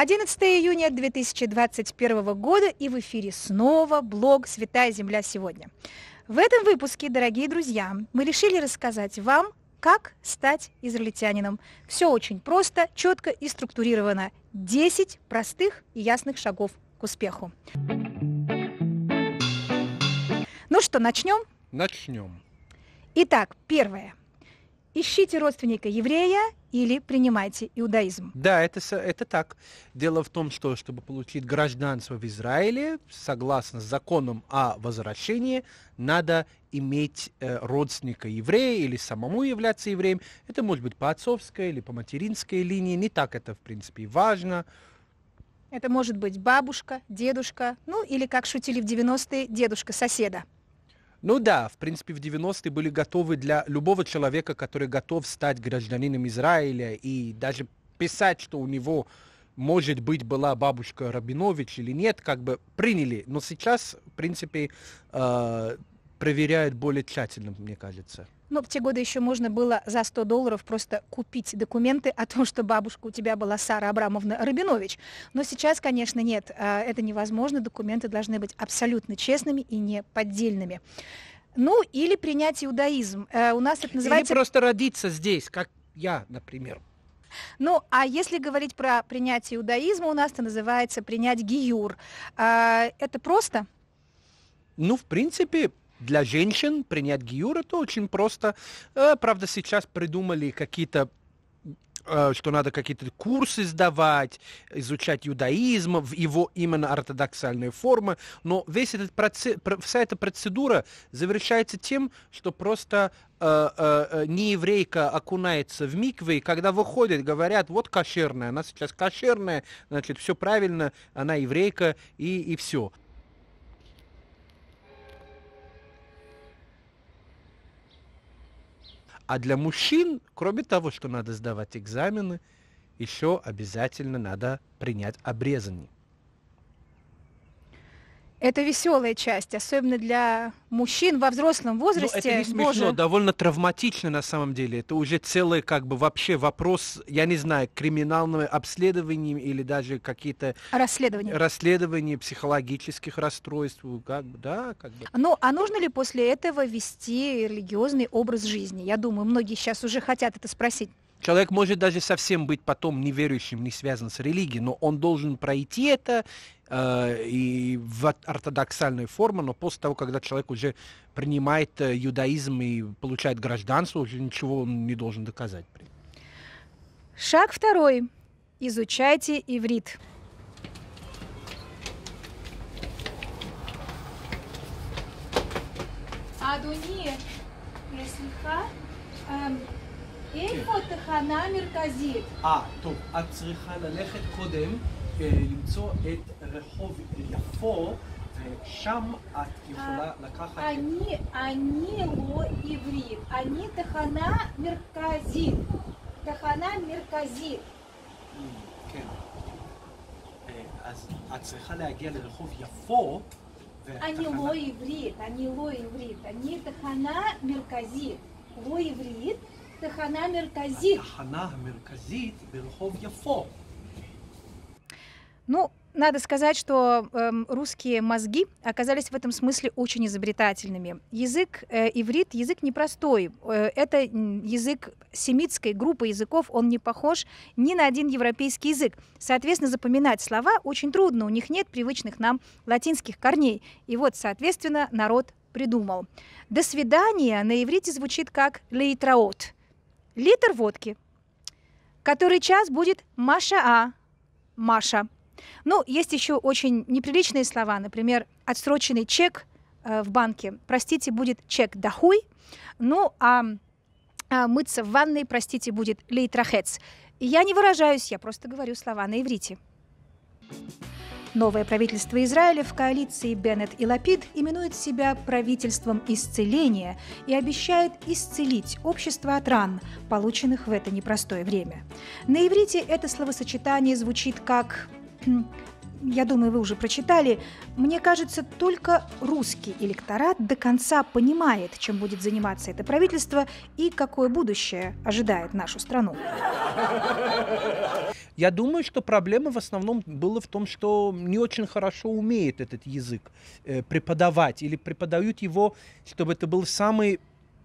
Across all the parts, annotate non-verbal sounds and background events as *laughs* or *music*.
11 июня 2021 года и в эфире снова блог «Святая Земля сегодня». В этом выпуске, дорогие друзья, мы решили рассказать вам, как стать израильтянином. Все очень просто, четко и структурировано. 10 простых и ясных шагов к успеху. Ну что, начнем? Начнем. Итак, первое. Ищите родственника еврея или принимайте иудаизм. Да, это, это так. Дело в том, что чтобы получить гражданство в Израиле, согласно законам о возвращении, надо иметь э, родственника еврея или самому являться евреем. Это может быть по отцовской или по материнской линии. Не так это, в принципе, важно. Это может быть бабушка, дедушка, ну или, как шутили в 90-е, дедушка соседа. Ну да, в принципе, в 90-е были готовы для любого человека, который готов стать гражданином Израиля и даже писать, что у него, может быть, была бабушка Рабинович или нет, как бы приняли. Но сейчас, в принципе, э, проверяют более тщательно, мне кажется. Но в те годы еще можно было за 100 долларов просто купить документы о том, что бабушка у тебя была Сара Абрамовна Рабинович. Но сейчас, конечно, нет, а, это невозможно. Документы должны быть абсолютно честными и не поддельными. Ну, или принять иудаизм. Э, у нас это называется... Или просто родиться здесь, как я, например. Ну, а если говорить про принятие иудаизма, у нас это называется принять гиюр. А, это просто? Ну, в принципе, для женщин принять гиюр это очень просто. Э, правда, сейчас придумали какие-то э, что надо какие-то курсы сдавать, изучать иудаизм в его именно ортодоксальные формы. Но весь этот процесс, вся эта процедура завершается тем, что просто э, э, э не окунается в миквы и когда выходит, говорят, вот кошерная, она сейчас кошерная, значит, все правильно, она еврейка, и, и все. А для мужчин, кроме того, что надо сдавать экзамены, еще обязательно надо принять обрезание. Это веселая часть, особенно для мужчин во взрослом возрасте. Ну, это не смешно, Боже. довольно травматично на самом деле. Это уже целый как бы вообще вопрос, я не знаю, криминального обследования или даже какие-то... Расследования. Расследования психологических расстройств. Как бы, да, как бы. Ну, а нужно ли после этого вести религиозный образ жизни? Я думаю, многие сейчас уже хотят это спросить. Человек может даже совсем быть потом неверующим, не связан с религией, но он должен пройти это э, и в ортодоксальной форме, но после того, когда человек уже принимает э, иудаизм и получает гражданство, уже ничего он не должен доказать. Шаг второй. Изучайте иврит. Адуни, если ха, эм, איפה התחנה המרכזית? אה, טוב, את צריכה ללכת קודם למצוא את רחוב יפו. ושם את יכולה לקחת... אני, אני לא עברית, אני תחנה מרכזית. תחנה מרכזית. כן. אז את צריכה להגיע לרחוב יפו. אני לא עברית, אני לא עברית, אני תחנה מרכזית. לא עברית, תחנה מרכזית. תחנה המרכזית ברחוב יפו. Ну, надо сказать, что э, русские мозги оказались в этом смысле очень изобретательными. Язык э, иврит, язык непростой. Э, это язык семитской группы языков, он не похож ни на один европейский язык. Соответственно, запоминать слова очень трудно, у них нет привычных нам латинских корней. И вот, соответственно, народ придумал. «До свидания» на иврите звучит как «лейтраот», литр водки, который час будет Маша А. Маша. Ну, есть еще очень неприличные слова, например, отсроченный чек э, в банке. Простите, будет чек дохуй. Ну, а, а мыться в ванной, простите, будет лейтрахец. Я не выражаюсь, я просто говорю слова на иврите. thank you Новое правительство Израиля в коалиции Беннет и Лапид именует себя правительством исцеления и обещает исцелить общество от ран, полученных в это непростое время. На иврите это словосочетание звучит как «Хм, я думаю, вы уже прочитали, мне кажется, только русский электорат до конца понимает, чем будет заниматься это правительство и какое будущее ожидает нашу страну. Я думаю, что проблема в основном была в том, что не очень хорошо умеет этот язык э, преподавать или преподают его, чтобы это был самый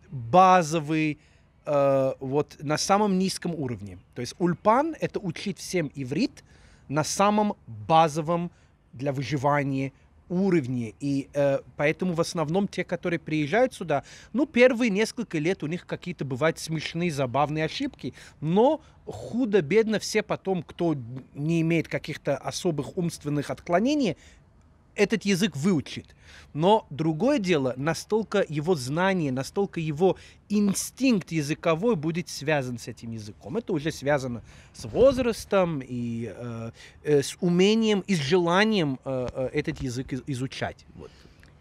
базовый э, вот на самом низком уровне. То есть ульпан это учить всем иврит на самом базовом для выживания уровне. И э, поэтому в основном те, которые приезжают сюда, ну, первые несколько лет у них какие-то бывают смешные, забавные ошибки, но худо-бедно все потом, кто не имеет каких-то особых умственных отклонений, этот язык выучит. Но другое дело, настолько его знание, настолько его инстинкт языковой будет связан с этим языком. Это уже связано с возрастом и э, э, с умением и с желанием э, э, этот язык изучать. Вот.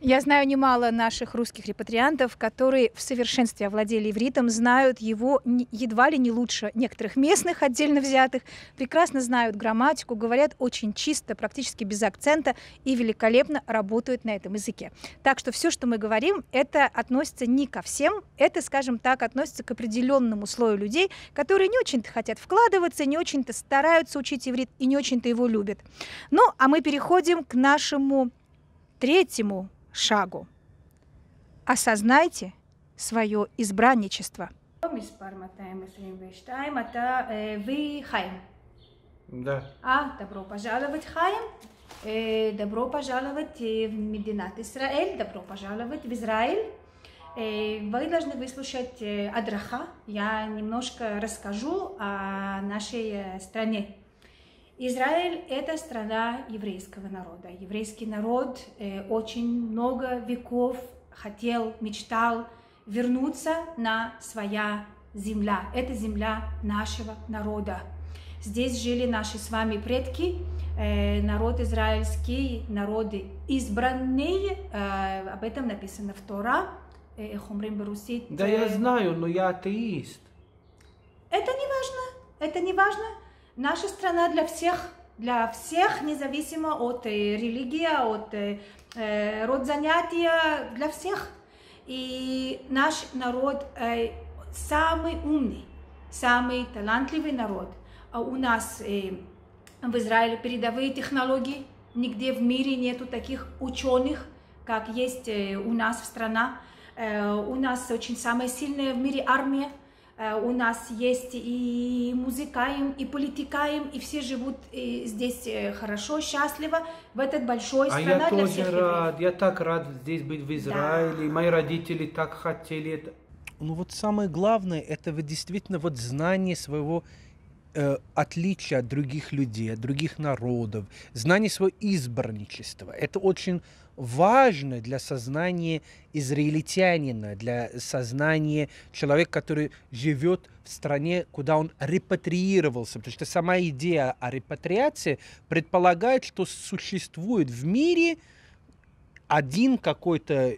Я знаю немало наших русских репатриантов, которые в совершенстве овладели ивритом, знают его едва ли не лучше некоторых местных отдельно взятых, прекрасно знают грамматику, говорят очень чисто, практически без акцента и великолепно работают на этом языке. Так что все, что мы говорим, это относится не ко всем, это, скажем так, относится к определенному слою людей, которые не очень-то хотят вкладываться, не очень-то стараются учить иврит и не очень-то его любят. Ну, а мы переходим к нашему третьему шагу. Осознайте свое избранничество. Да. А, добро пожаловать, Хаим. Э, добро пожаловать э, в Мединат Израиль. Добро пожаловать в Израиль. Э, вы должны выслушать Адраха. Я немножко расскажу о нашей стране. Израиль – это страна еврейского народа. Еврейский народ э, очень много веков хотел, мечтал вернуться на своя земля. Это земля нашего народа. Здесь жили наши с вами предки, э, народ израильский, народы избранные. Э, об этом написано в Тора. Да, я знаю, но я атеист. Это не важно. Это не важно. Наша страна для всех, для всех, независимо от э, религии, от э, э, род занятия, для всех. И наш народ э, самый умный, самый талантливый народ. А у нас э, в Израиле передовые технологии, нигде в мире нету таких ученых, как есть э, у нас в стране. У нас очень самая сильная в мире армия, Э, у нас есть и музыкаем, и политикаем, и все живут э, здесь э, хорошо, счастливо, в этот большой стране. А я тоже всех рад, я так рад здесь быть в Израиле, да. мои родители так хотели. Ну вот самое главное, это вот действительно вот знание своего э, отличия от других людей, от других народов, знание своего избранничества. Это очень важно для сознания израильтянина, для сознания человека, который живет в стране, куда он репатриировался. Потому что сама идея о репатриации предполагает, что существует в мире один какой-то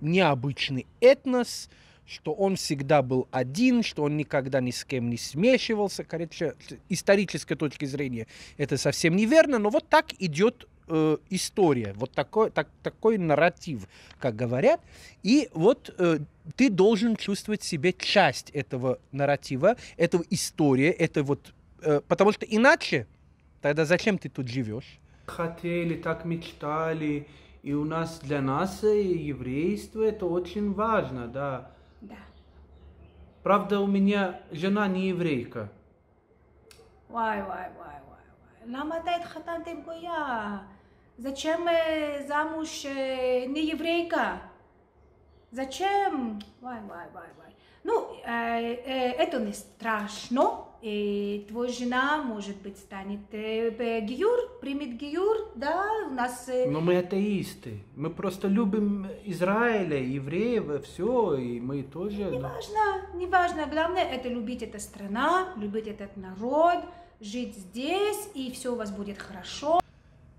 необычный этнос, что он всегда был один, что он никогда ни с кем не смешивался. Короче, исторической точки зрения это совсем неверно, но вот так идет э, история, вот такой, так, такой нарратив, как говорят. И вот э, ты должен чувствовать себе часть этого нарратива, этого истории, это вот, э, потому что иначе тогда зачем ты тут живешь? Хотели, так мечтали, и у нас для нас и э, еврейство это очень важно, да. Да. Правда, у меня жена не еврейка. וואי וואי וואי וואי, למה אתה התחתנת עם גויה? Зачем замуж э, не еврейка? Зачем? Вай, вай, вай, вай. Ну, э, э, это не страшно. И твоя жена, может быть, станет гиюр, примет гиюр, да, у нас... Но мы атеисты. Мы просто любим Израиля, евреев, все, и мы тоже... Не важно, не важно. Главное, это любить эту страну, любить этот народ, жить здесь, и все у вас будет хорошо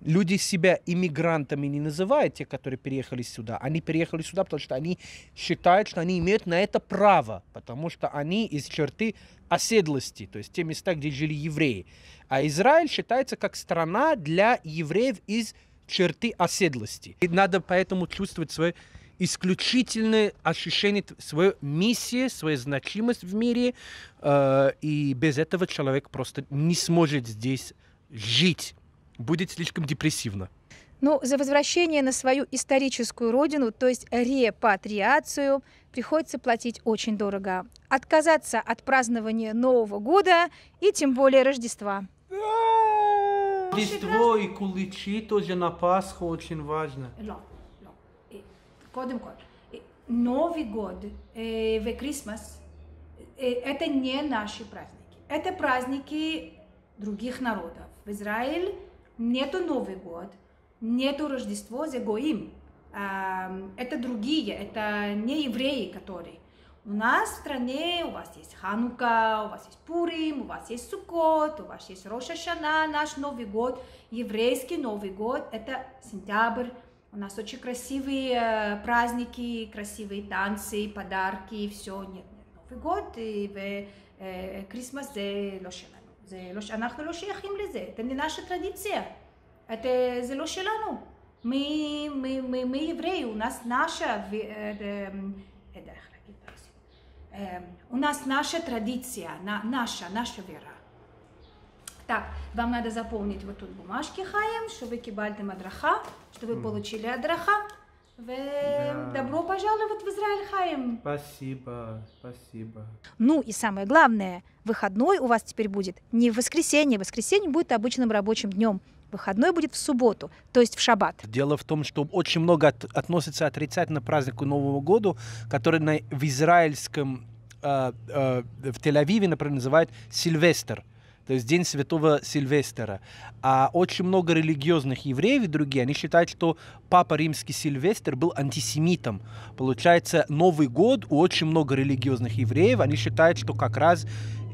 люди себя иммигрантами не называют, те, которые переехали сюда. Они переехали сюда, потому что они считают, что они имеют на это право, потому что они из черты оседлости, то есть те места, где жили евреи. А Израиль считается как страна для евреев из черты оседлости. И надо поэтому чувствовать свое исключительное ощущение, свою миссию, свою значимость в мире. Э, и без этого человек просто не сможет здесь жить будет слишком депрессивно. Ну, за возвращение на свою историческую родину, то есть репатриацию, приходится платить очень дорого. Отказаться от празднования Нового года и тем более Рождества. Рождество и куличи тоже на Пасху очень важно. Новый год э, в Крисмас э, – это не наши праздники. Это праздники других народов. В Израиль нету Новый год, нету Рождество за Гоим. Это другие, это не евреи, которые. У нас в стране, у вас есть Ханука, у вас есть Пурим, у вас есть Сукот, у вас есть Роша Шана, наш Новый год, еврейский Новый год, это сентябрь, у нас очень красивые э, праздники, красивые танцы, подарки, все. Нет, Новый год и Крисмас, э, Лошана. זה לא, אנחנו לא שייכים לזה, זה נשא טרדיציה, את, זה לא שלנו. מי, מי, מי, מי עברי, הוא נס נשא, איך להגיד У нас наша традиция, наша, наша вера. Так, вам надо заполнить вот тут бумажки Хаем, что вы кибальтем адраха, что вы получили адраха. Да. Добро пожаловать в Израиль, Хаим. Спасибо, спасибо. Ну и самое главное, выходной у вас теперь будет не в воскресенье. Воскресенье будет обычным рабочим днем. Выходной будет в субботу, то есть в шаббат. Дело в том, что очень много от, относится отрицательно к празднику Нового года, который на, в израильском, э, э, в Тель-Авиве, например, называют Сильвестр – то есть День Святого Сильвестра. А очень много религиозных евреев и другие, они считают, что Папа Римский Сильвестр был антисемитом. Получается, Новый год у очень много религиозных евреев, они считают, что как раз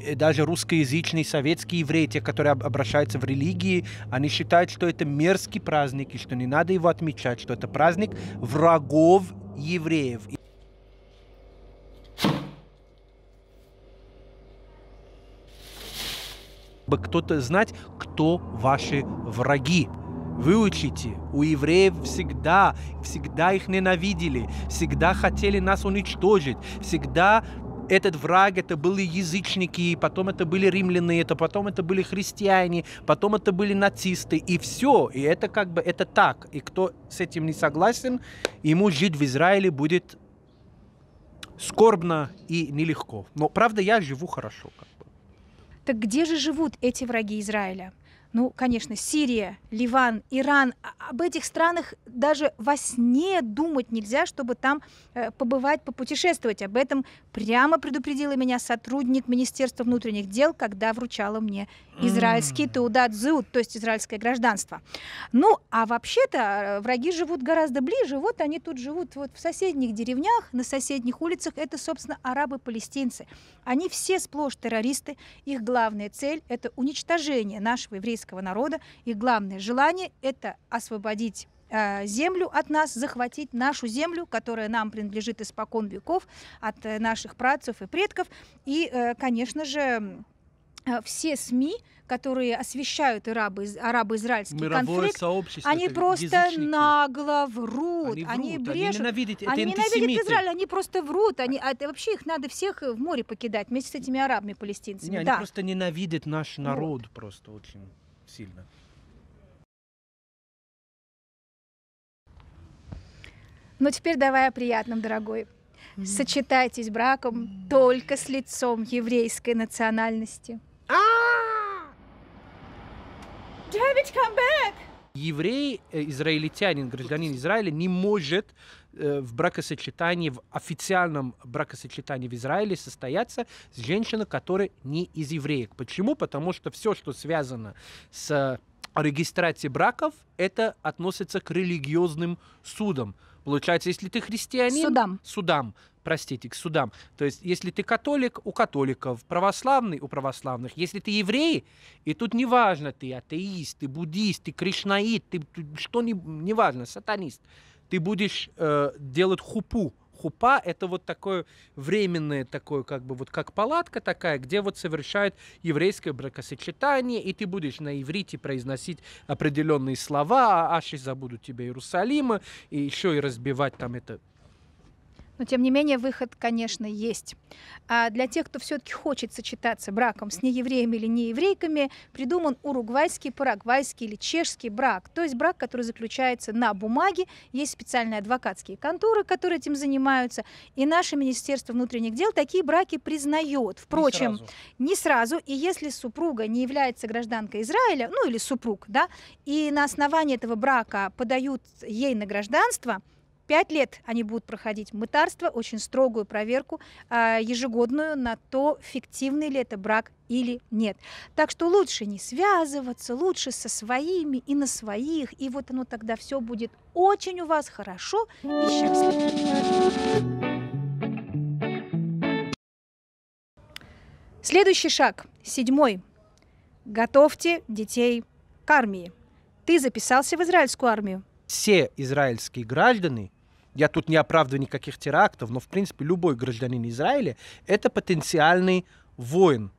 э, даже русскоязычные советские евреи, те, которые обращаются в религии, они считают, что это мерзкий праздник, и что не надо его отмечать, что это праздник врагов евреев. бы кто-то знать, кто ваши враги. Выучите, у евреев всегда, всегда их ненавидели, всегда хотели нас уничтожить, всегда этот враг, это были язычники, потом это были римляне, это потом это были христиане, потом это были нацисты, и все, и это как бы, это так, и кто с этим не согласен, ему жить в Израиле будет скорбно и нелегко. Но, правда, я живу хорошо. Так где же живут эти враги Израиля? ну, конечно, Сирия, Ливан, Иран. А, об этих странах даже во сне думать нельзя, чтобы там э, побывать, попутешествовать. Об этом прямо предупредила меня сотрудник Министерства внутренних дел, когда вручала мне израильский теудат зуд, то есть израильское гражданство. Ну, а вообще-то э, враги живут гораздо ближе, вот они тут живут вот в соседних деревнях, на соседних улицах, это, собственно, арабы-палестинцы. Они все сплошь террористы, их главная цель – это уничтожение нашего еврейского народа, их главное желание – это освободить э, землю от нас, захватить нашу землю, которая нам принадлежит испокон веков, от э, наших працев и предков. И, конечно же, Э, все СМИ, которые освещают арабы, арабо-израильский конфликт, они просто язычники. нагло врут, они, врут, они брешут, они ненавидят, они ненавидят Израиль, они просто врут, они а, вообще их надо всех э, в море покидать вместе с этими арабами палестинцами. Не, да. они просто ненавидят наш ну. народ вот. просто очень сильно. Ну теперь давай о приятном, дорогой. Сочетайтесь браком только с лицом еврейской национальности. David, а! come back! Еврей, э, израильтянин, гражданин Израиля не может э, в бракосочетании, в официальном бракосочетании в Израиле состояться с женщиной, которая не из евреек. Почему? Потому что все, что связано с регистрацией браков, это относится к религиозным судам. Получается, если ты христианин... Судам. Судам, простите, к судам. То есть, если ты католик, у католиков, православный, у православных. Если ты еврей, и тут неважно, ты атеист, ты буддист, ты кришнаит, ты, что, не, неважно, сатанист. Ты будешь э, делать хупу, хупа — это вот такое временное такое, как бы вот как палатка такая, где вот совершают еврейское бракосочетание, и ты будешь на иврите произносить определенные слова, а аши забудут тебе Иерусалима, и еще и разбивать там это но, тем не менее, выход, конечно, есть. А для тех, кто все-таки хочет сочетаться браком с неевреями или нееврейками, придуман уругвайский, парагвайский или чешский брак. То есть брак, который заключается на бумаге. Есть специальные адвокатские конторы, которые этим занимаются. И наше Министерство внутренних дел такие браки признает. Впрочем, не сразу. Не сразу. И если супруга не является гражданкой Израиля, ну или супруг, да, и на основании этого брака подают ей на гражданство, пять лет они будут проходить мытарство, очень строгую проверку а, ежегодную на то, фиктивный ли это брак или нет. Так что лучше не связываться, лучше со своими и на своих, и вот оно тогда все будет очень у вас хорошо и счастливо. Следующий шаг, седьмой. Готовьте детей к армии. Ты записался в израильскую армию. Все израильские граждане я тут не оправдываю никаких терактов, но, в принципе, любой гражданин Израиля — это потенциальный воин.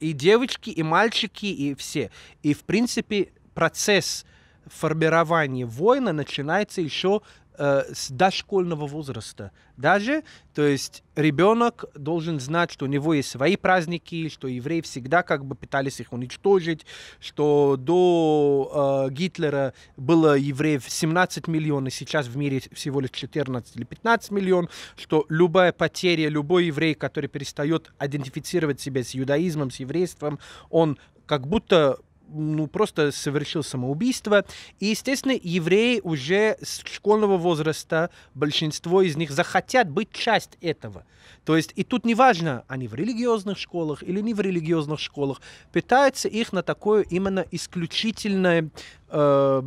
И девочки, и мальчики, и все. И, в принципе, процесс формирования воина начинается еще э, с дошкольного возраста. Даже, то есть ребенок должен знать, что у него есть свои праздники, что евреи всегда как бы пытались их уничтожить, что до э, Гитлера было евреев 17 миллионов, сейчас в мире всего лишь 14 или 15 миллионов, что любая потеря, любой еврей, который перестает идентифицировать себя с иудаизмом, с еврейством, он как будто ну, просто совершил самоубийство. И, естественно, евреи уже с школьного возраста, большинство из них захотят быть часть этого. То есть, и тут неважно, они в религиозных школах или не в религиозных школах, пытаются их на такое именно исключительное э,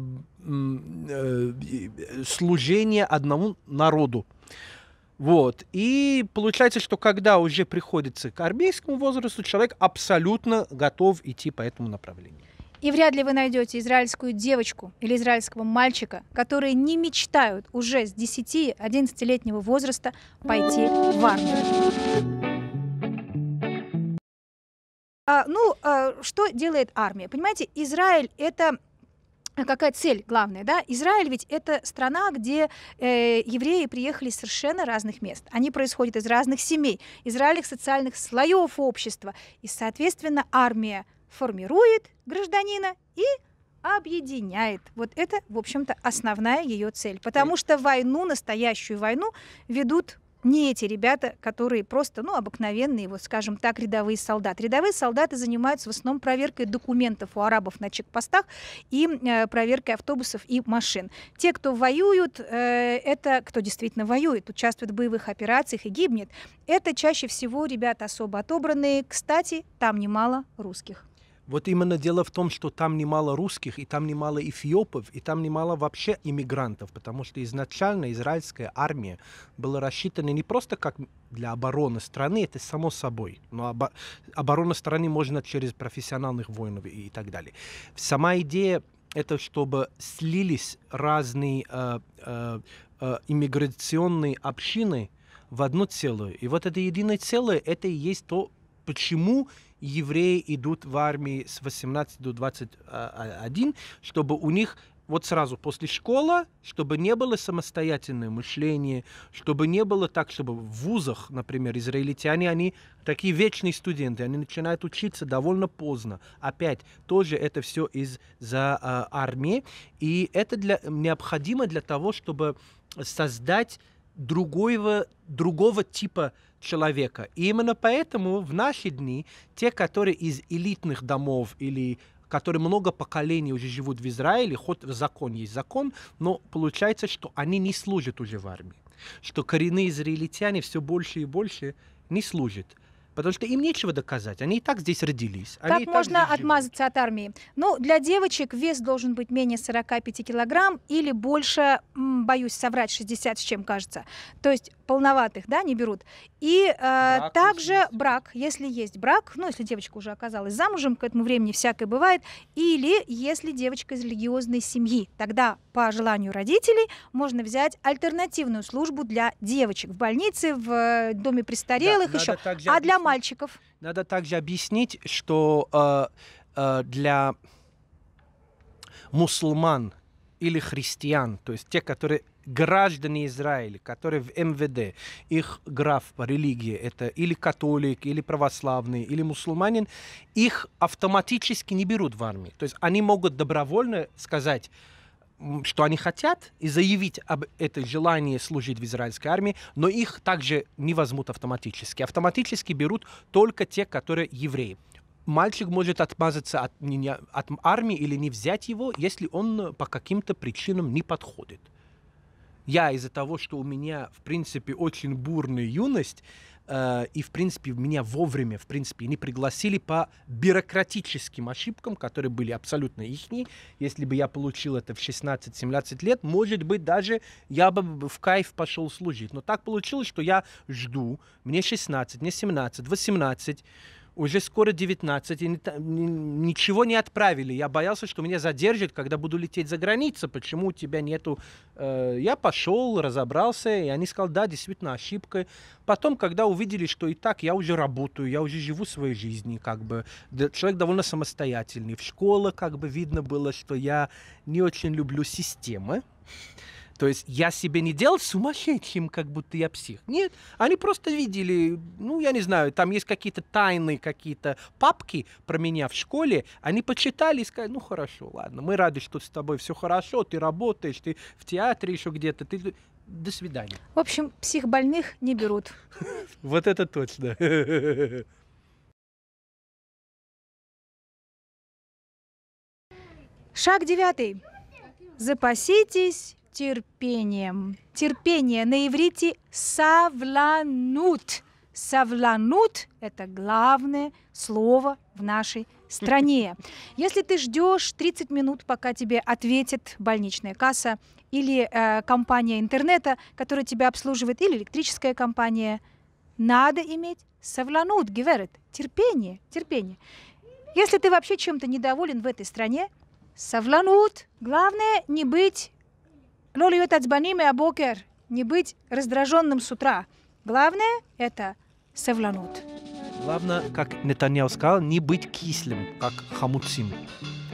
э, служение одному народу. Вот. И получается, что когда уже приходится к армейскому возрасту, человек абсолютно готов идти по этому направлению. И вряд ли вы найдете израильскую девочку или израильского мальчика, которые не мечтают уже с 10-11-летнего возраста пойти в армию. А, ну, а, что делает армия? Понимаете, Израиль это э, какая цель главная, да? Израиль ведь это страна, где э, евреи приехали из совершенно разных мест. Они происходят из разных семей, из разных социальных слоев общества. И, соответственно, армия формирует гражданина и объединяет. Вот это, в общем-то, основная ее цель. Потому что войну, настоящую войну, ведут не эти ребята, которые просто, ну, обыкновенные, вот скажем так, рядовые солдаты. Рядовые солдаты занимаются в основном проверкой документов у арабов на чекпостах и э, проверкой автобусов и машин. Те, кто воюют, э, это кто действительно воюет, участвует в боевых операциях и гибнет. Это чаще всего ребята особо отобранные. Кстати, там немало русских. Вот именно дело в том, что там немало русских, и там немало эфиопов, и там немало вообще иммигрантов, потому что изначально израильская армия была рассчитана не просто как для обороны страны, это само собой, но обо- оборона страны можно через профессиональных воинов и, и так далее. Сама идея это чтобы слились разные э, э, э иммиграционные общины в одно целое. И вот это единое целое, это и есть то, почему евреи идут в армии с 18 до 21, а, а, чтобы у них вот сразу после школы, чтобы не было самостоятельное мышление, чтобы не было так, чтобы в вузах, например, израильтяне, они такие вечные студенты, они начинают учиться довольно поздно. Опять, тоже это все из-за э, а, армии. И это для, необходимо для того, чтобы создать другого, другого типа э, человека. И именно поэтому в наши дни те, которые из элитных домов или которые много поколений уже живут в Израиле, хоть закон есть закон, но получается, что они не служат уже в армии. Что коренные израильтяне все больше и больше не служат потому что им нечего доказать. Они и так здесь родились. Как можно отмазаться живут. от армии? Ну, для девочек вес должен быть менее 45 килограмм или больше, боюсь соврать, 60 с чем кажется. То есть полноватых, да, не берут. И э, брак, также если брак, если есть брак, ну, если девочка уже оказалась замужем, к этому времени всякое бывает, или если девочка из религиозной семьи, тогда по желанию родителей можно взять альтернативную службу для девочек в больнице, в э, доме престарелых да, еще, а объяснить, для мальчиков. Надо также объяснить, что э, э, для мусульман или христиан, то есть те, которые граждане Израиля, которые в МВД, их граф по религии, это или католик, или православный, или мусульманин, их автоматически не берут в армию То есть они могут добровольно сказать, что они хотят, и заявить об этом желании служить в израильской армии, но их также не возьмут автоматически. Автоматически берут только те, которые евреи. Мальчик может отмазаться от, не, от армии или не взять его, если он э, по каким-то причинам не подходит. Я из-за того, что у меня, в принципе, очень бурная юность, Э, и, в принципе, меня вовремя, в принципе, не пригласили по бюрократическим ошибкам, которые были абсолютно ихни. Если бы я получил это в 16-17 лет, может быть, даже я бы в кайф пошел служить. Но так получилось, что я жду, мне 16, мне 17, 18, уже скоро 19, и ничего не отправили. Я боялся, что меня задержат, когда буду лететь за границу. Почему у тебя нету... Э, я пошел, разобрался, и они сказали, да, действительно, ошибка. Потом, когда увидели, что и так я уже работаю, я уже живу своей жизнью, как бы. Человек довольно самостоятельный. В школе как бы видно было, что я не очень люблю системы. То есть я себе не делал сумасшедшим, как будто я псих. Нет, они просто видели, ну, я не знаю, там есть какие-то тайные какие-то папки про меня в школе. Они почитали и сказали, ну, хорошо, ладно, мы рады, что с тобой все хорошо, ты работаешь, ты в театре еще где-то, ты до свидания. В общем, психбольных не берут. *laughs* Вот это точно. Шаг девятый. Запаситесь терпением. Терпение на иврите савланут. Савланут – это главное слово в нашей стране. *laughs* Если ты ждешь 30 минут, пока тебе ответит больничная касса или э, компания интернета, которая тебя обслуживает, или электрическая компания, надо иметь савланут, геверет, терпение, терпение. Если ты вообще чем-то недоволен в этой стране, савланут. Главное не быть לא להיות עצבני מהבוקר, не быть раздраженным с утра. Главное – это севланут. Главное, как Нетаньяу сказал, не быть кислым, как хамуцим.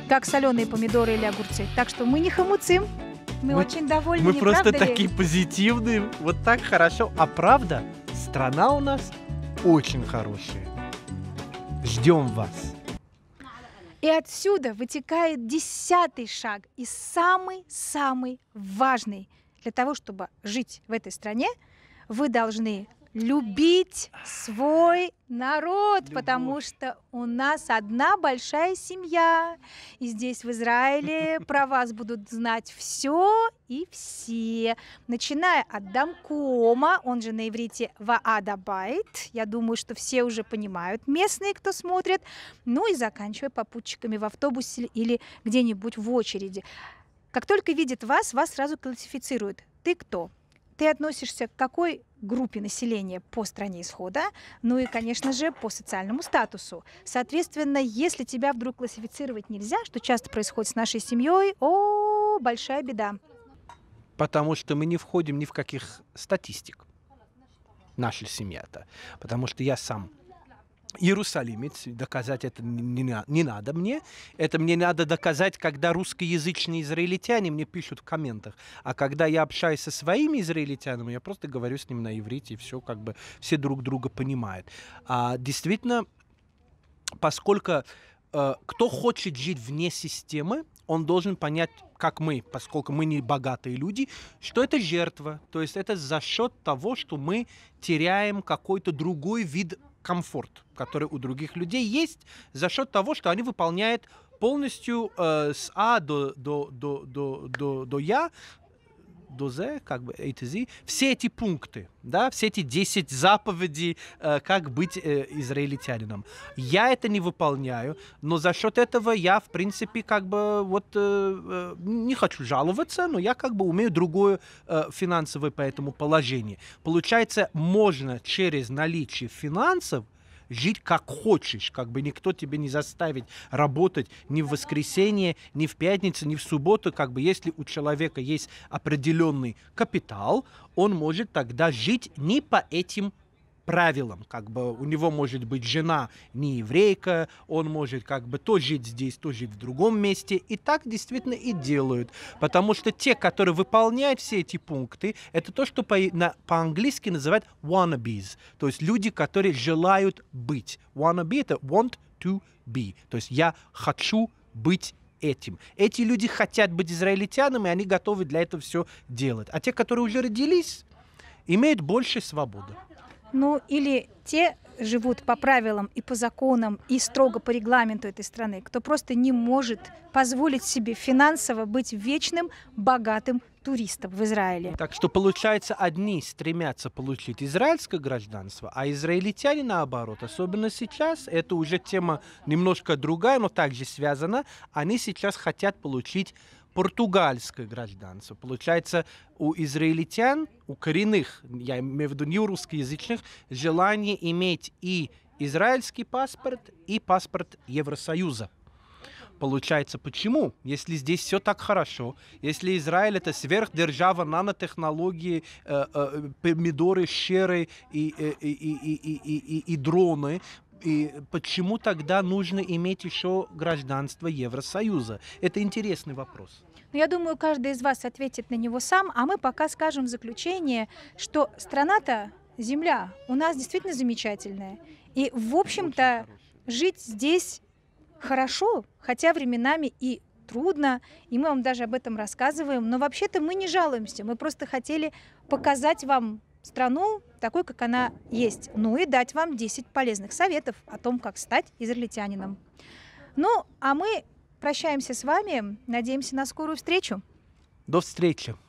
Как соленые помидоры или огурцы. Так что мы не хамуцим, мы, мы очень довольны. Мы просто такие ли? позитивные, вот так хорошо. А правда, страна у нас очень хорошая. Ждем вас. И отсюда вытекает десятый шаг и самый-самый важный. Для того, чтобы жить в этой стране, вы должны любить свой народ, Любовь. потому что у нас одна большая семья. И здесь, в Израиле, *laughs* про вас будут знать все и все. Начиная от Дамкома, он же на иврите Ваадабайт. Я думаю, что все уже понимают, местные, кто смотрит. Ну и заканчивая попутчиками в автобусе или где-нибудь в очереди. Как только видят вас, вас сразу классифицируют. Ты кто? ты относишься к какой группе населения по стране исхода, ну и, конечно же, по социальному статусу. Соответственно, если тебя вдруг классифицировать нельзя, что часто происходит с нашей семьей, о, большая беда. Потому что мы не входим ни в каких статистик. Наша семья-то. Потому что я сам иерусалимец, доказать это не, не, надо мне. Это мне надо доказать, когда русскоязычные израильтяне мне пишут в комментах. А когда я общаюсь со своими израильтянами, я просто говорю с ним на иврите, и все как бы все друг друга понимают. А действительно, поскольку э, кто хочет жить вне системы, он должен понять, как мы, поскольку мы не богатые люди, что это жертва. То есть это за счет того, что мы теряем какой-то другой вид комфорт, который у других людей есть за счет того, что они выполняют полностью э, с А до, до, до, до, до, до Я до Z, как бы A to Z, все эти пункты, да, все эти 10 заповедей, э, как быть э, израильтянином. Я это не выполняю, но за счет этого я, в принципе, как бы вот э, э не хочу жаловаться, но я как бы умею другое э, финансовое по этому положение. Получается, можно через наличие финансов жить как хочешь, как бы никто тебе не заставит работать ни в воскресенье, ни в пятницу, ни в субботу, как бы если у человека есть определенный капитал, он может тогда жить не по этим правилам. Как бы у него может быть жена не еврейка, он может как бы то жить здесь, то жить в другом месте. И так действительно и делают. Потому что те, которые выполняют все эти пункты, это то, что по, на, по-английски называют wannabes. То есть люди, которые желают быть. Wannabe это want to be. То есть я хочу быть этим. Эти люди хотят быть израильтянами, и они готовы для этого все делать. А те, которые уже родились, имеют больше свободы. Ну или те живут по правилам и по законам и строго по регламенту этой страны, кто просто не может позволить себе финансово быть вечным богатым туристом в Израиле. Так что получается, одни стремятся получить израильское гражданство, а израильтяне наоборот, особенно сейчас, это уже тема немножко другая, но также связана, они сейчас хотят получить португальское гражданство. Получается, у израильтян, у коренных, я имею в виду не у русскоязычных, желание иметь и израильский паспорт, и паспорт Евросоюза. Получается, почему? Если здесь все так хорошо, если Израиль это сверхдержава нанотехнологии, э, э, помидоры, щеры и, э, и, и, и, и, и, и дроны, и почему тогда нужно иметь еще гражданство Евросоюза? Это интересный вопрос. Но ну, я думаю, каждый из вас ответит на него сам, а мы пока скажем в заключение, что страна-то, земля у нас действительно замечательная. И, в общем-то, жить здесь хорошо, хотя временами и трудно, и мы вам даже об этом рассказываем, но вообще-то мы не жалуемся, мы просто хотели показать вам страну такой, как она есть, ну и дать вам 10 полезных советов о том, как стать израильтянином. Ну, а мы прощаемся с вами, надеемся на скорую встречу. До встречи!